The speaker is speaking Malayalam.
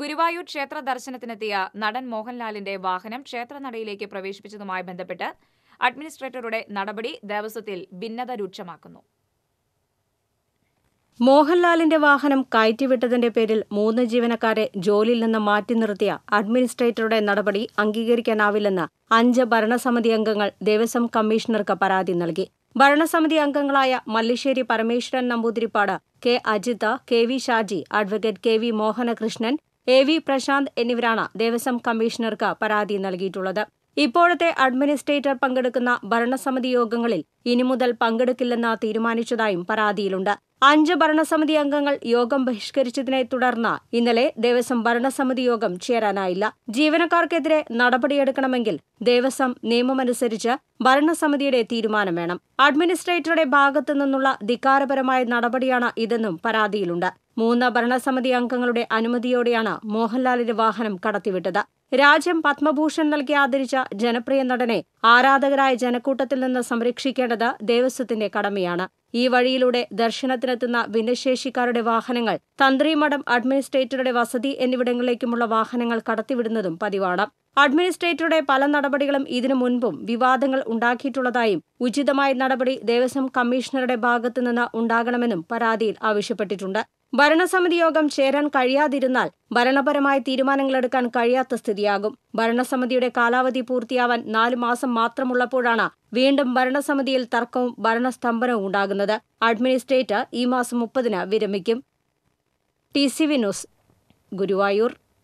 ഗുരുവായൂർ ക്ഷേത്ര ദർശനത്തിനെത്തിയ നടൻ മോഹൻലാലിന്റെ വാഹനം ക്ഷേത്രനടയിലേക്ക് പ്രവേശിപ്പിച്ചതുമായി ബന്ധപ്പെട്ട് അഡ്മിനിസ്ട്രേറ്ററുടെ നടപടി ദേവസ്വത്തിൽ ഭിന്നത രൂക്ഷമാക്കുന്നു മോഹൻലാലിന്റെ വാഹനം കയറ്റിവിട്ടതിന്റെ പേരിൽ മൂന്ന് ജീവനക്കാരെ ജോലിയിൽ നിന്ന് മാറ്റി നിർത്തിയ അഡ്മിനിസ്ട്രേറ്ററുടെ നടപടി അംഗീകരിക്കാനാവില്ലെന്ന് അഞ്ച് ഭരണസമിതി അംഗങ്ങൾ ദേവസ്വം കമ്മീഷണർക്ക് പരാതി നൽകി ഭരണസമിതി അംഗങ്ങളായ Mallissery Parameswaran Namboodiripad K Ajitha K V Shaji advocate K V Mohanakrishnan A V Prashanth എന്നിവരാണ് ദേവസ്വം കമ്മീഷണർക്ക് പരാതി നൽകിയിട്ടുള്ളത് ഇപ്പോഴത്തെ അഡ്മിനിസ്ട്രേറ്റർ പങ്കെടുക്കുന്ന ഭരണസമിതി യോഗങ്ങളിൽ ഇനി മുതൽ പങ്കെടുക്കില്ലെന്ന് തീരുമാനിച്ചതായും പരാതിയിലുണ്ട് അഞ്ച് ഭരണസമിതി അംഗങ്ങൾ യോഗം ബഹിഷ്കരിച്ചതിനെ തുടർന്ന് ഇന്നലെ ദേവസ്വം ഭരണസമിതി യോഗം ചേരാനായില്ല ജീവനക്കാർക്കെതിരെ നടപടിയെടുക്കണമെങ്കിൽ ദേവസ്വം നിയമമനുസരിച്ച് ഭരണസമിതിയുടെ തീരുമാനം വേണം അഡ്മിനിസ്ട്രേറ്ററുടെ ഭാഗത്തു നിന്നുള്ള ധിക്കാരപരമായ നടപടിയാണ് ഇതെന്നും പരാതിയിലുണ്ട് മൂന്ന് ഭരണസമിതി അംഗങ്ങളുടെ അനുമതിയോടെയാണ് മോഹൻലാലിന്റെ വാഹനം കടത്തിവിട്ടത് രാജ്യം പത്മഭൂഷൺ നൽകി ആദരിച്ച ജനപ്രിയ നടനെ ആരാധകരായ ജനക്കൂട്ടത്തിൽ നിന്ന് സംരക്ഷിക്കേണ്ടത് ദേവസ്വത്തിന്റെ കടമയാണ് ഈ വഴിയിലൂടെ ദർശനത്തിനെത്തുന്ന ഭിന്നശേഷിക്കാരുടെ വാഹനങ്ങൾ തന്ത്രിമഠം അഡ്മിനിസ്ട്രേറ്ററുടെ വസതി എന്നിവിടങ്ങളിലേക്കുമുള്ള വാഹനങ്ങൾ കടത്തിവിടുന്നതും പതിവാണ് അഡ്മിനിസ്ട്രേറ്ററുടെ പല നടപടികളും ഇതിനു മുൻപും വിവാദങ്ങൾ ഉണ്ടാക്കിയിട്ടുള്ളതായും ഉചിതമായ നടപടി ദേവസ്വം കമ്മീഷണറുടെ ഭാഗത്തുനിന്ന് ഉണ്ടാകണമെന്നും പരാതിയിൽ ആവശ്യപ്പെട്ടിട്ടുണ്ട് ഭരണസമിതി യോഗം ചേരാൻ കഴിയാതിരുന്നാൽ ഭരണപരമായ തീരുമാനങ്ങളെടുക്കാൻ കഴിയാത്ത സ്ഥിതിയാകും ഭരണസമിതിയുടെ കാലാവധി പൂർത്തിയാവാൻ നാല് മാസം മാത്രമുള്ളപ്പോഴാണ് വീണ്ടും ഭരണസമിതിയിൽ തർക്കവും ഭരണസ്തംഭനവും ഉണ്ടാകുന്നത് അഡ്മിനിസ്ട്രേറ്റർ ഈ മാസം മുപ്പതിന് വിരമിക്കും T C V news Guruvayur